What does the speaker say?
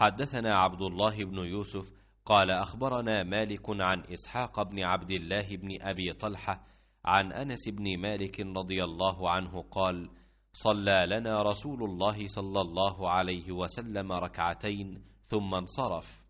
حدثنا عبد الله بن يوسف قال اخبرنا مالك عن اسحاق بن عبد الله بن ابي طلحه عن انس بن مالك رضي الله عنه قال صلى لنا رسول الله صلى الله عليه وسلم ركعتين ثم انصرف